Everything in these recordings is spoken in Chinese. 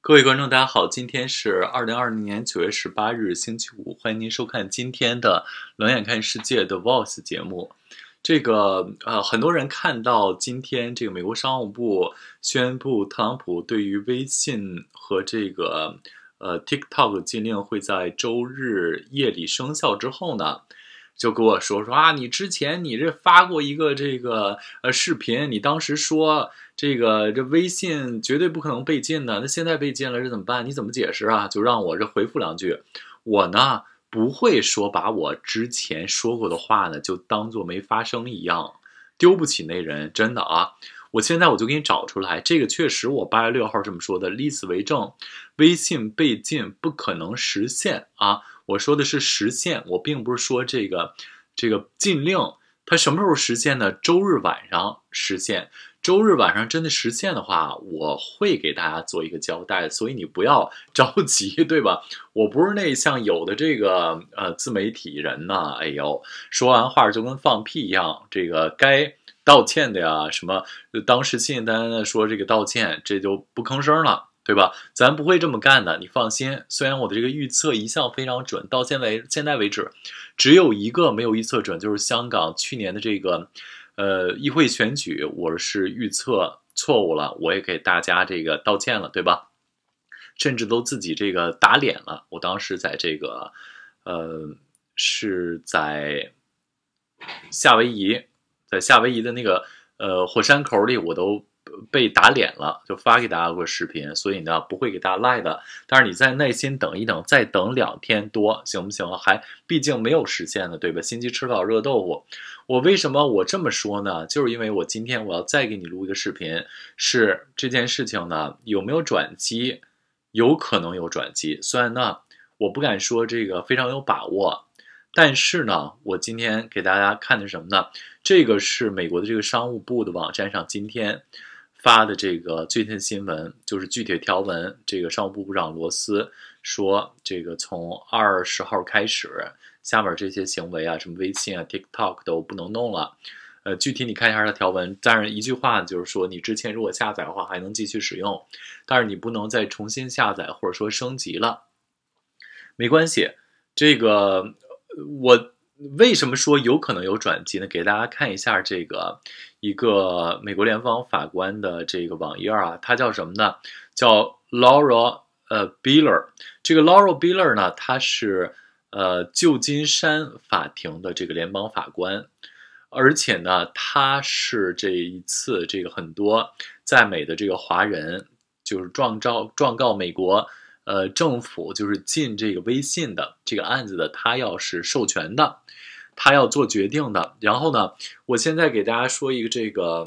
各位观众，大家好，今天是二零二零年九月十八日，星期五，欢迎您收看今天的《冷眼看世界》的 VOS 节目。这个呃，很多人看到今天这个美国商务部宣布特朗普对于微信和这个呃 TikTok 禁令会在周日夜里生效之后呢？就跟我说说啊，你之前你这发过一个这个呃视频，你当时说这个这微信绝对不可能被禁的，那现在被禁了这怎么办？你怎么解释啊？就让我这回复两句。我呢不会说把我之前说过的话呢就当做没发生一样，丢不起那人，真的啊！我现在我就给你找出来，这个确实我八月六号这么说的历史为证，微信被禁不可能实现啊。我说的是实现，我并不是说这个这个禁令它什么时候实现呢？周日晚上实现，周日晚上真的实现的话，我会给大家做一个交代，所以你不要 着急，对吧？我不是那像有的这个呃自媒体人呐，哎呦，说完话就跟放屁一样，这个该道歉的呀，什么当时信誓旦旦的说这个道歉，这就不吭声了。对吧？咱不会这么干的，你放心。虽然我的这个预测一向非常准，到现为现在为止，只有一个没有预测准，就是香港去年的这个，呃，议会选举，我是预测错误了，我也给大家这个道歉了，对吧？甚至都自己这个打脸了。我当时在这个，呃，是在夏威夷，在夏威夷的那个，呃，火山口里，我都。被打脸了，就发给大家过视频，所以呢不会给大家赖的。但是你再耐心等一等，再等两天多行不行？还毕竟没有实现呢，对吧？心急吃不了热豆腐。我为什么我这么说呢？就是因为我今天我要再给你录一个视频，是这件事情呢有没有转机？有可能有转机，虽然呢我不敢说这个非常有把握，但是呢我今天给大家看的是什么呢？这个是美国的这个商务部的网站上今天。发的这个最新新闻就是具体条文，这个商务部部长罗斯说，这个从二十号开始，下面这些行为啊，什么微信啊、TikTok 都不能弄了。呃，具体你看一下它条文，当然一句话就是说，你之前如果下载的话还能继续使用，但是你不能再重新下载或者说升级了。没关系，这个我。为什么说有可能有转机呢？给大家看一下这个一个美国联邦法官的这个网页啊，他叫什么呢？叫 Laura 呃 Biller。这个 Laura Biller 呢，他是呃旧金山法庭的这个联邦法官，而且呢，他是这一次这个很多在美的这个华人，就是状告状告美国呃政府就是进这个微信的这个案子的，他要是授权的。他要做决定的，然后呢？我现在给大家说一个，这个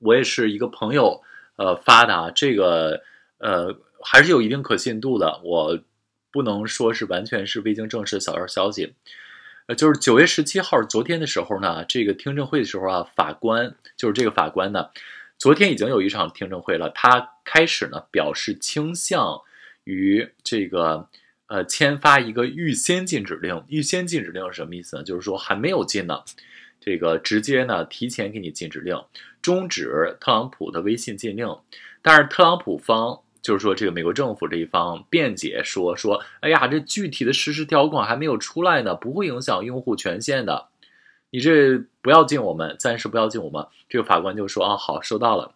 我也是一个朋友，呃，发的啊，这个呃还是有一定可信度的，我不能说是完全是未经证实的小道消息。呃，就是九月十七号，昨天的时候呢，这个听证会的时候啊，法官就是这个法官呢，昨天已经有一场听证会了，他开始呢表示倾向于这个。呃，签发一个预先禁指令。预先禁指令是什么意思呢？就是说还没有禁呢，这个直接呢提前给你禁指令，终止特朗普的微信禁令。但是特朗普方就是说，这个美国政府这一方辩解说说，哎呀，这具体的实施条款还没有出来呢，不会影响用户权限的。你这不要禁我们，暂时不要禁我们。这个法官就说啊，好，收到了。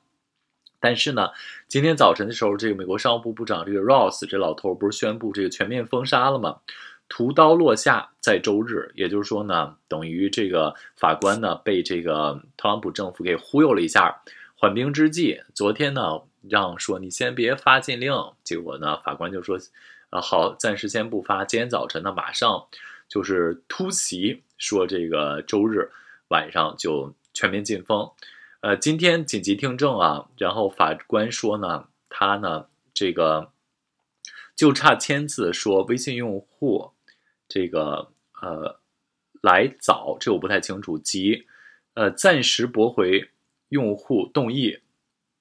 但是呢，今天早晨的时候，这个美国商务部部长这个罗斯这老头不是宣布这个全面封杀了吗？屠刀落下在周日，也就是说呢，等于这个法官呢被这个特朗普政府给忽悠了一下，缓兵之计。昨天呢让说你先别发禁令，结果呢法官就说啊好，暂时先不发。今天早晨呢马上就是突袭，说这个周日晚上就全面禁封。呃，今天紧急听证啊，然后法官说呢，他呢这个就差签字，说微信用户这个呃来早，这我不太清楚。即呃暂时驳回用户动议，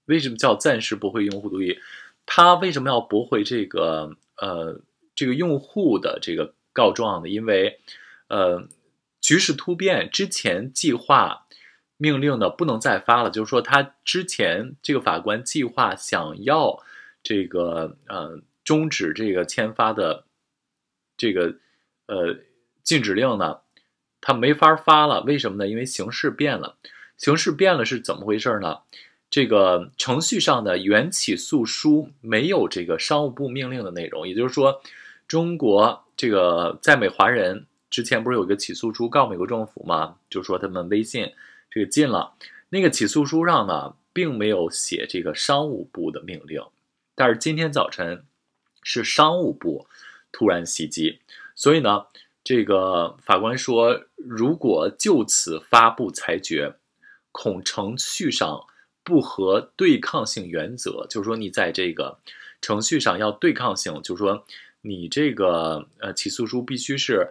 为什么叫暂时驳回用户动议？他为什么要驳回这个呃这个用户的这个告状呢？因为呃局势突变，之前计划。命令呢，不能再发了。就是说，他之前这个法官计划想要这个，呃终止这个签发的这个呃禁止令呢，他没法发了。为什么呢？因为形势变了。形势变了是怎么回事呢？这个程序上的原起诉书没有这个商务部命令的内容，也就是说，中国这个在美华人之前不是有一个起诉书告美国政府吗？就说他们微信。这个进了那个起诉书上呢，并没有写这个商务部的命令，但是今天早晨是商务部突然袭击，所以呢，这个法官说，如果就此发布裁决，恐程序上不合对抗性原则，就是说你在这个程序上要对抗性，就是说你这个呃起诉书必须是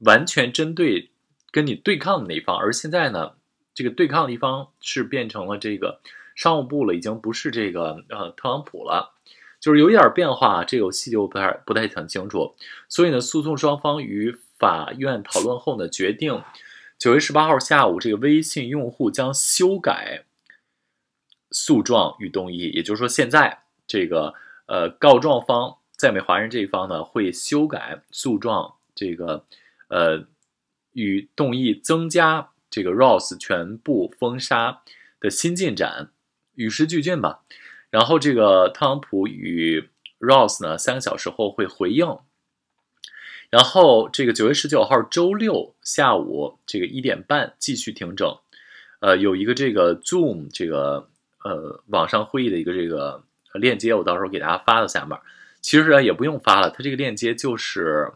完全针对跟你对抗的那一方，而现在呢？这个对抗的地方是变成了这个商务部了，已经不是这个呃特朗普了，就是有一点变化，这个细节不太不太很清楚。所以呢，诉讼双方与法院讨论后呢，决定九月十八号下午，这个微信用户将修改诉状与动议，也就是说，现在这个呃告状方在美华人这一方呢，会修改诉状，这个呃与动议增加。这个 r o s e 全部封杀的新进展，与时俱进吧。然后这个特朗普与 r o s e 呢，三个小时后会回应。然后这个九月十九号周六下午这个一点半继续听整，呃，有一个这个 Zoom 这个呃网上会议的一个这个链接，我到时候给大家发到下面。其实呢也不用发了，它这个链接就是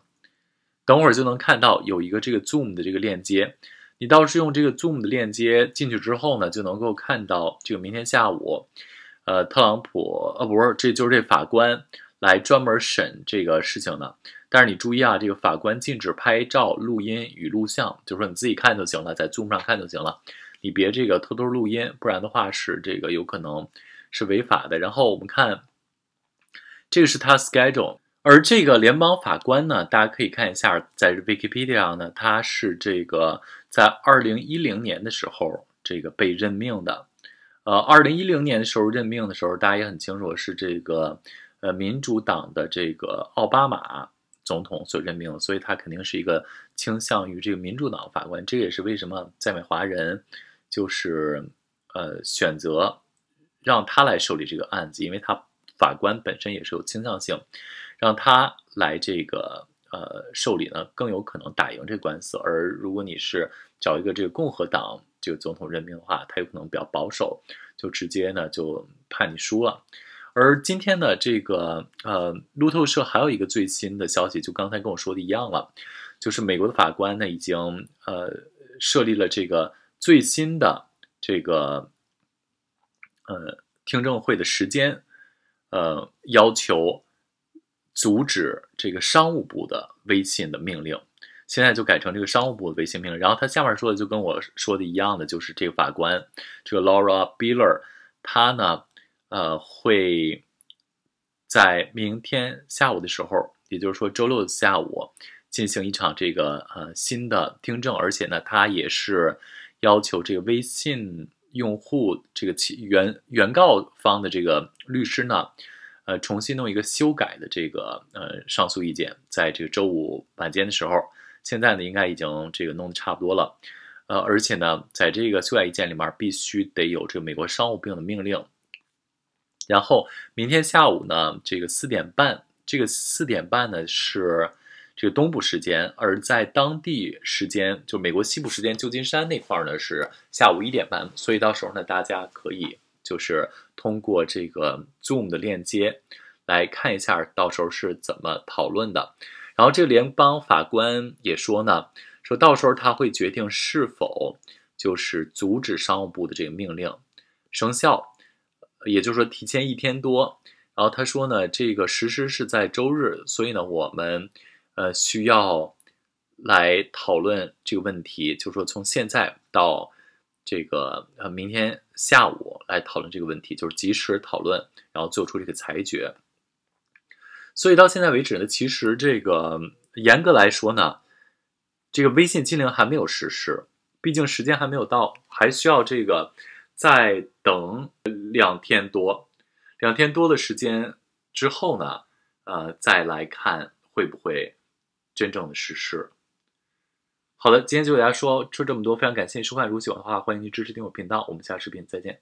等会儿就能看到有一个这个 Zoom 的这个链接。你倒是用这个 Zoom 的链接进去之后呢，就能够看到这个明天下午，呃，特朗普，呃，不是，这就是这法官来专门审这个事情的。但是你注意啊，这个法官禁止拍照、录音与录像，就是说你自己看就行了，在 Zoom 上看就行了，你别这个偷偷录音，不然的话是这个有可能是违法的。然后我们看，这个是他 Schedule。而这个联邦法官呢，大家可以看一下，在 Wikipedia 上呢，他是这个在二零一零年的时候这个被任命的，呃，二零一零年的时候任命的时候，大家也很清楚是这个呃民主党的这个奥巴马总统所任命，所以他肯定是一个倾向于这个民主党法官，这也是为什么在美华人就是呃选择让他来受理这个案子，因为他法官本身也是有倾向性。让他来这个呃受理呢，更有可能打赢这官司；而如果你是找一个这个共和党这个总统任命的话，他有可能比较保守，就直接呢就判你输了。而今天的这个呃路透社还有一个最新的消息，就刚才跟我说的一样了，就是美国的法官呢已经呃设立了这个最新的这个呃听证会的时间，呃要求。阻止这个商务部的微信的命令，现在就改成这个商务部的微信命令。然后他下面说的就跟我说的一样的，就是这个法官，这个 Laura Biler，他呢，呃，会在明天下午的时候，也就是说周六下午，进行一场这个呃新的听证，而且呢，他也是要求这个微信用户这个起原原告方的这个律师呢。呃，重新弄一个修改的这个呃上诉意见，在这个周五晚间的时候，现在呢应该已经这个弄得差不多了，呃，而且呢，在这个修改意见里面必须得有这个美国商务部的命令，然后明天下午呢，这个四点半，这个四点半呢是这个东部时间，而在当地时间就美国西部时间，旧金山那块呢是下午一点半，所以到时候呢，大家可以。就是通过这个 Zoom 的链接来看一下，到时候是怎么讨论的。然后这个联邦法官也说呢，说到时候他会决定是否就是阻止商务部的这个命令生效，也就是说提前一天多。然后他说呢，这个实施是在周日，所以呢我们呃需要来讨论这个问题，就是说从现在到。这个呃，明天下午来讨论这个问题，就是及时讨论，然后做出这个裁决。所以到现在为止呢，其实这个严格来说呢，这个微信禁令还没有实施，毕竟时间还没有到，还需要这个再等两天多，两天多的时间之后呢，呃，再来看会不会真正的实施。好的，今天就给大家说说这么多，非常感谢收看。如果喜欢的话，欢迎您支持订阅频道。我们下个视频再见。